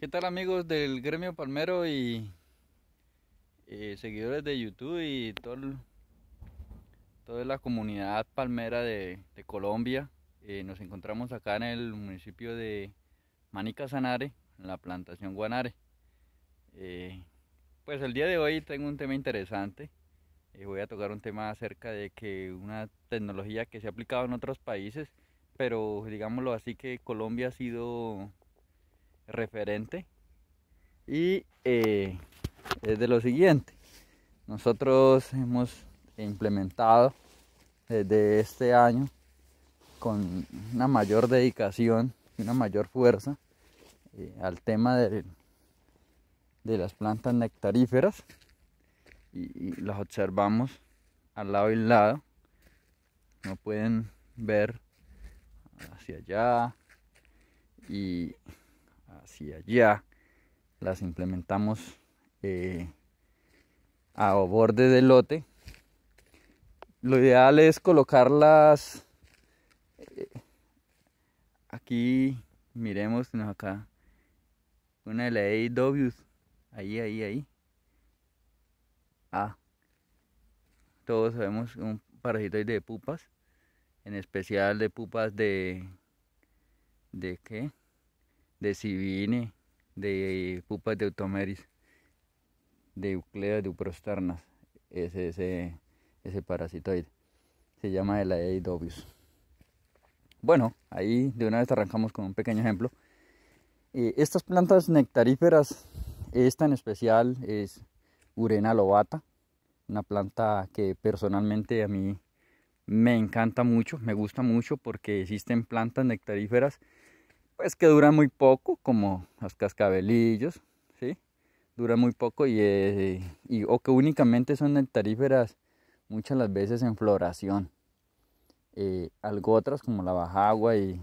¿Qué tal amigos del gremio palmero y, eh, seguidores de YouTube y todo, toda la comunidad palmera de, Colombia? Eh, nos encontramos acá en el municipio de Manica Sanare, en la plantación Guanare. Eh, pues el día de hoy tengo un tema interesante. voy a tocar un tema acerca de que una tecnología que se ha aplicado en otros países, pero digámoslo así que Colombia ha sido referente y eh, es de lo siguiente. Nosotros hemos implementado desde este año con una mayor dedicación y una mayor fuerza eh, al tema de, de, las plantas nectaríferas y, y las observamos al lado y al lado. No pueden ver hacia allá y si allá, las implementamos eh, a borde del lote. Lo ideal es colocarlas eh, aquí, miremos acá, una de las ahí, ahí, ahí. Ah, todos sabemos un parasito de pupas, en especial de pupas de, de qué, de sibini de Pupas de automeris, de Eucleas de Uprostarnas, es ese, ese parasitoide. Se llama el Eidobius. Bueno, ahí de una vez arrancamos con un pequeño ejemplo. Eh, estas plantas nectaríferas, esta en especial es Urena lobata, una planta que personalmente a mí me encanta mucho, me gusta mucho porque existen plantas nectaríferas pues que dura muy poco, como los cascabelillos, ¿sí? dura muy poco y, eh, o que únicamente son nectaríferas muchas las veces en floración. Eh, algo otras como la bajagua y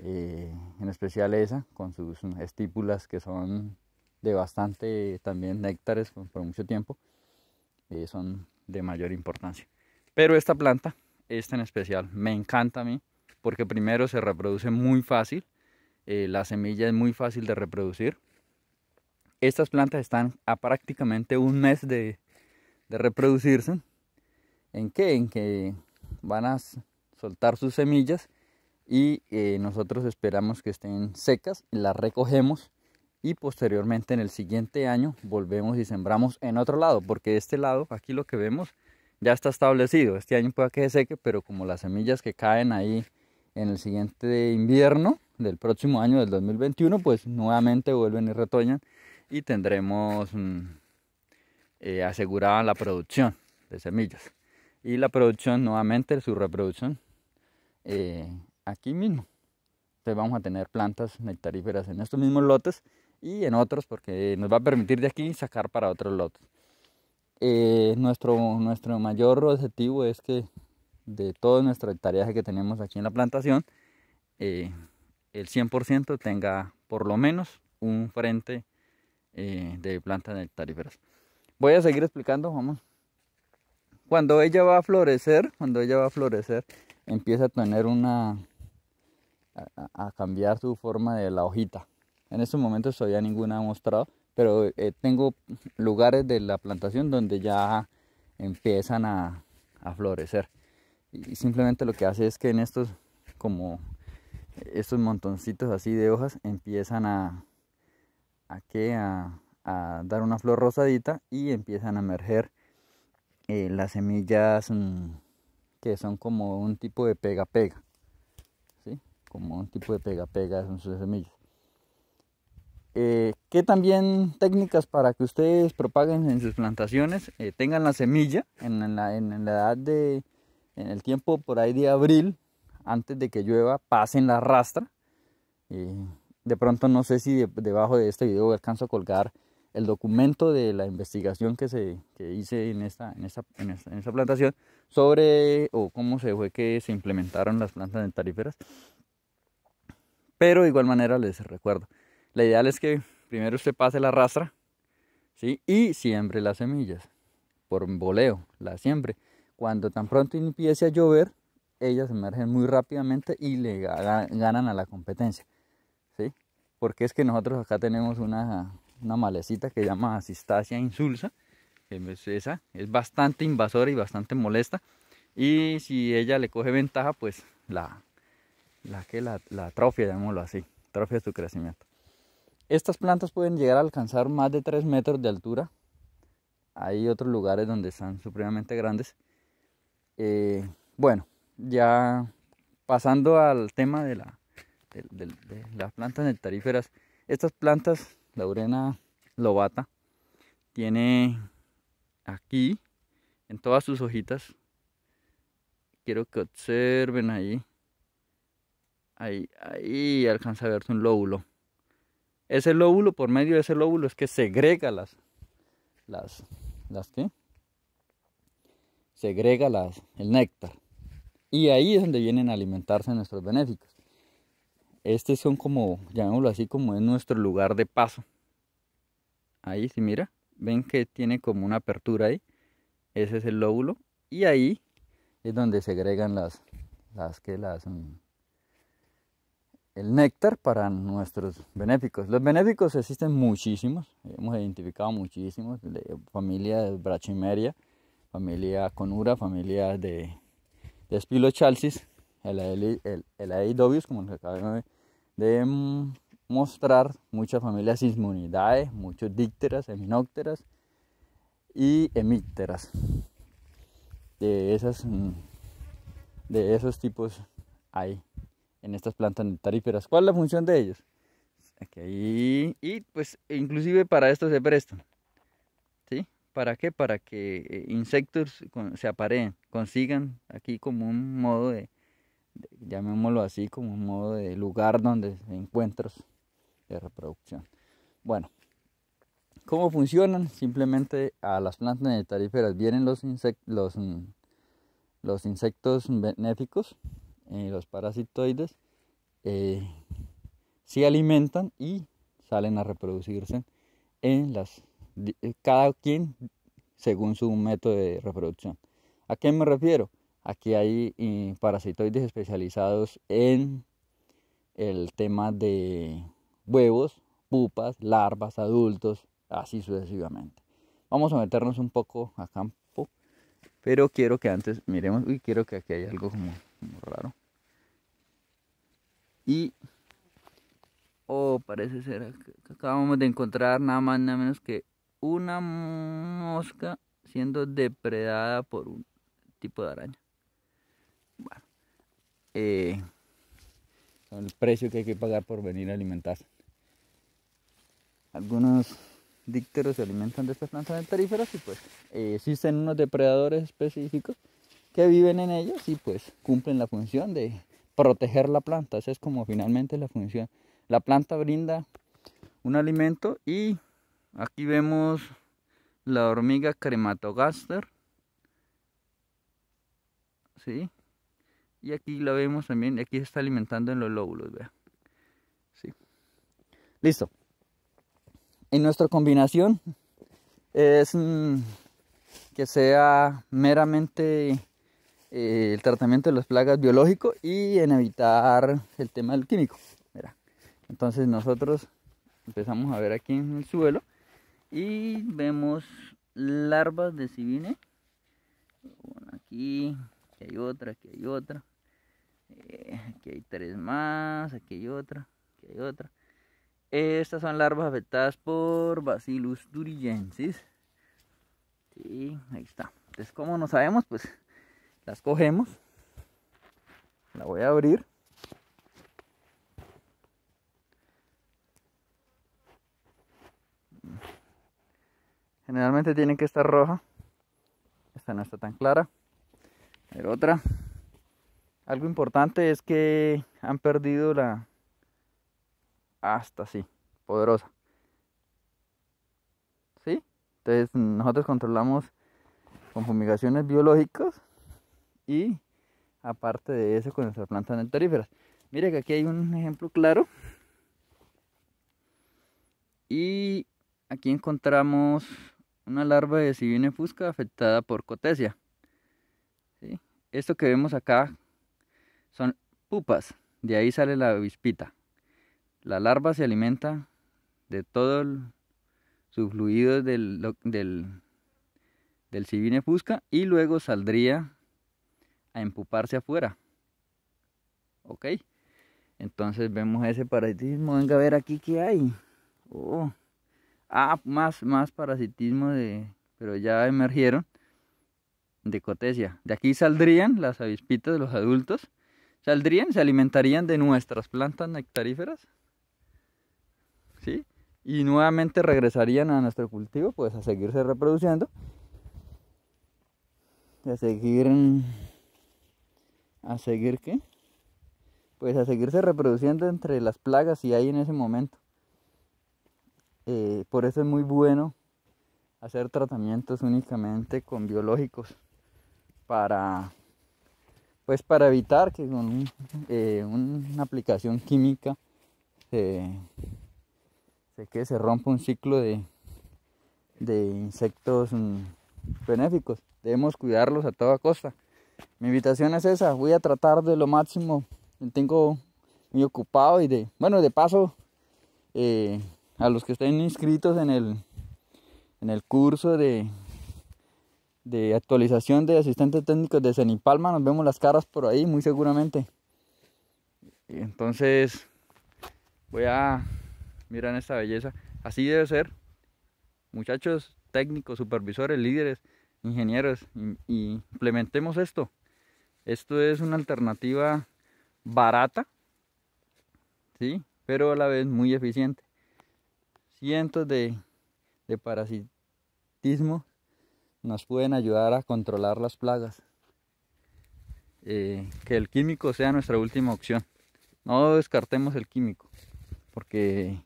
eh, en especial esa, con sus estípulas que son de bastante también néctares por, por mucho tiempo, son de mayor importancia. Pero esta planta, esta en especial, me encanta a mí porque primero se reproduce muy fácil, eh, la semilla es muy fácil de reproducir. Estas plantas están a prácticamente un mes de, reproducirse. ¿En qué? En que van a soltar sus semillas y eh, nosotros esperamos que estén secas, las recogemos y posteriormente en el siguiente año volvemos y sembramos en otro lado, porque este lado, aquí lo que vemos, ya está establecido. Este año puede que se seque, pero como las semillas que caen ahí en el siguiente invierno del próximo año, del 2021, pues nuevamente vuelven y retoñan y tendremos mm, eh, asegurada la producción de semillas. Y la producción nuevamente, su reproducción, eh, aquí mismo. Entonces vamos a tener plantas nectaríferas en estos mismos lotes y en otros porque nos va a permitir de aquí sacar para otros lotes. Eh, nuestro, nuestro mayor objetivo es que de todo nuestro tareas que tenemos aquí en la plantación, eh, el 100% tenga por lo menos un frente eh, de plantas nectaríferas. Voy a seguir explicando, vamos. Cuando ella va a florecer, cuando ella va a florecer, empieza a tener una, a, cambiar su forma de la hojita. En estos momentos todavía ninguna ha mostrado, pero eh, tengo lugares de la plantación donde ya empiezan a, a florecer y simplemente lo que hace es que en estos como estos montoncitos así de hojas empiezan a a, que a, dar una flor rosadita y empiezan a emerger eh, las semillas mm, que son como un tipo de pega pega como un tipo de pega pega son sus semillas eh, que también técnicas para que ustedes propaguen en sus plantaciones eh, tengan la semilla en la, en la edad de en el tiempo por ahí de abril, antes de que llueva, pasen la rastra. de pronto no sé si debajo de este video alcanzo a colgar el documento de la investigación que, se, que hice en esta, en, plantación sobre o cómo se fue que se implementaron las plantas dentaríferas. Pero igual manera les recuerdo, la idea es que primero usted pase la rastra ¿sí? y siembre las semillas por voleo, la siembre. Cuando tan pronto empiece a llover, ellas emergen muy rápidamente y le ganan a la competencia. ¿sí? Porque es que nosotros acá tenemos una, malecita que se llama Asistacia insulsa, que es, esa, es bastante invasora y bastante molesta. Y si ella le coge ventaja, pues la, la que la, la atrofia, llamémoslo así, atrofia su crecimiento. Estas plantas pueden llegar a alcanzar más de 3 metros de altura. Hay otros lugares donde están supremamente grandes eh, bueno, ya pasando al tema de, las plantas nectaríferas, estas plantas, urena lobata, tiene aquí, en todas sus hojitas, quiero que observen ahí, ahí, alcanza a verse un lóbulo. Ese lóbulo, por medio de ese lóbulo, es que segrega las, las, las, segrega las, el néctar. Y ahí es donde vienen a alimentarse nuestros benéficos. Este son como, llamémoslo así, como es nuestro lugar de paso. Ahí, si mira, ven que tiene como una apertura ahí. Ese es el lóbulo. Y ahí es donde segregan las, las que las... Mm, el néctar para nuestros benéficos. Los benéficos existen muchísimos, hemos identificado muchísimos, familia de Brachimeria, familia Conura, familia de, de Chalcis, el, e el, el Aedobius, como les acabo de, mostrar, muchas familias Sismonidae, muchos Dícteras, Heminócteras y Hemícteras. De, esas, mm, de esos tipos hay en estas plantas nectaríferas. ¿Cuál es la función de ellos? y pues inclusive para esto se prestan. ¿Para qué? Para que eh, insectos se apareen, consigan aquí como un modo de, llamémoslo así, como un modo de lugar donde encuentros de reproducción. Bueno, ¿cómo funcionan? Simplemente a las plantas nectaríferas vienen los, mm, los, insectos benéficos, eh, los parasitoides, eh, se alimentan y salen a reproducirse en las eh, cada quien según su método de reproducción. ¿A qué me refiero? Aquí hay eh, parasitoides especializados en el tema de huevos, pupas, larvas, adultos, así sucesivamente. Vamos a meternos un poco a campo, pero quiero que antes miremos, uy, quiero que aquí hay algo como, raro. Y, oh, parece ser, que acabamos de encontrar nada más, nada menos que una mosca siendo depredada por un tipo de araña. Bueno, eh, el precio que hay que pagar por venir a alimentarse. Algunos dícteros se alimentan de estas plantas ventaríferas y pues eh, existen unos depredadores específicos que viven en ellos y pues cumplen la función de proteger la planta. Esa es como finalmente la función. La planta brinda un alimento y Aquí vemos la hormiga crematogaster. ¿Sí? Y aquí la vemos también, aquí se está alimentando en los lóbulos, ¿Sí? Listo. En nuestra combinación es mm, que sea meramente eh, el tratamiento de las plagas biológico y en evitar el tema del químico. Entonces nosotros empezamos a ver aquí en el suelo y vemos larvas de sibine. aquí, hay otra, aquí hay otra. Eh, aquí hay tres más, aquí hay otra, aquí hay otra. Estas son larvas afectadas por Bacillus durigensis. Y ahí está. Entonces, como no sabemos, pues las cogemos. La voy a abrir. Generalmente tienen que estar roja. Esta no está tan clara. pero otra. Algo importante es que han perdido la... Hasta sí, poderosa. ¿Sí? Entonces nosotros controlamos con fumigaciones biológicas y aparte de eso con nuestras plantas nectaríferas. Mire que aquí hay un ejemplo claro. Y aquí encontramos una larva de Sibine fusca afectada por cotesia. Esto que vemos acá son pupas, de ahí sale la avispita. La larva se alimenta de todo el, su del, del, del Sibine fusca y luego saldría a empuparse afuera. ¿Ok? Entonces vemos ese paradigma. Venga a ver aquí qué hay. Oh. Ah, más, más parasitismo de, pero ya emergieron, de cotesia. De aquí saldrían las avispitas de los adultos, saldrían, se alimentarían de nuestras plantas nectaríferas, ¿sí? Y nuevamente regresarían a nuestro cultivo, pues a seguirse reproduciendo, a seguir, a seguir qué? Pues a seguirse reproduciendo entre las plagas y hay en ese momento. Eh, por eso es muy bueno hacer tratamientos únicamente con biológicos para pues para evitar que con eh, una aplicación química se, que se rompa un ciclo de, insectos mm, benéficos. Debemos cuidarlos a toda costa. Mi invitación es esa, voy a tratar de lo máximo. Me tengo muy ocupado y de, bueno, de paso, eh, a los que estén inscritos en el, en el curso de, de actualización de asistentes técnicos de Cenipalma, nos vemos las caras por ahí muy seguramente. Entonces, voy a mirar esta belleza. Así debe ser. Muchachos, técnicos, supervisores, líderes, ingenieros, implementemos esto. Esto es una alternativa barata, ¿sí? pero a la vez muy eficiente de, parasitismo nos pueden ayudar a controlar las plagas. Eh, que el químico sea nuestra última opción. No descartemos el químico, porque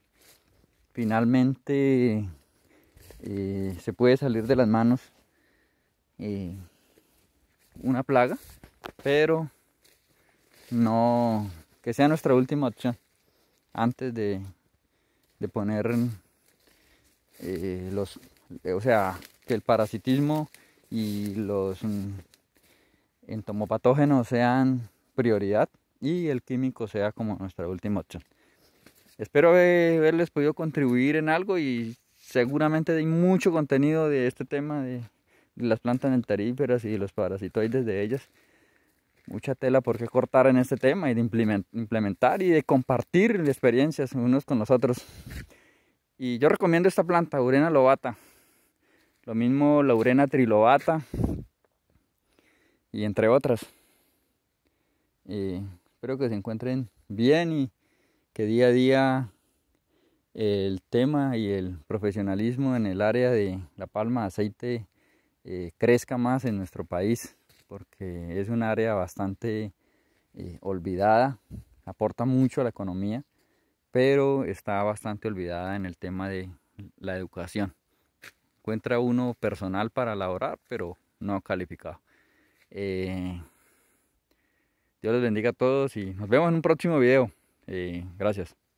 finalmente eh, se puede salir de las manos eh, una plaga, pero no que sea nuestra última opción antes de, de poner eh, los, eh, o sea, que el parasitismo y los mm, entomopatógenos sean prioridad y el químico sea como nuestra última opción. Espero haberles podido contribuir en algo y seguramente hay mucho contenido de este tema de, de las plantas nentaríferas y los parasitoides de ellas. Mucha tela por qué cortar en este tema y de implementar y de compartir experiencias unos con los otros. Y yo recomiendo esta planta, Urena lobata. Lo mismo la Urena trilobata. Y entre otras. espero que se encuentren bien y que día a día el tema y el profesionalismo en el área de la palma de aceite eh, crezca más en nuestro país porque es un área bastante eh, olvidada, aporta mucho a la economía pero está bastante olvidada en el tema de la educación. Encuentra uno personal para laborar, pero no calificado. Eh, Dios les bendiga a todos y nos vemos en un próximo video. Eh, gracias.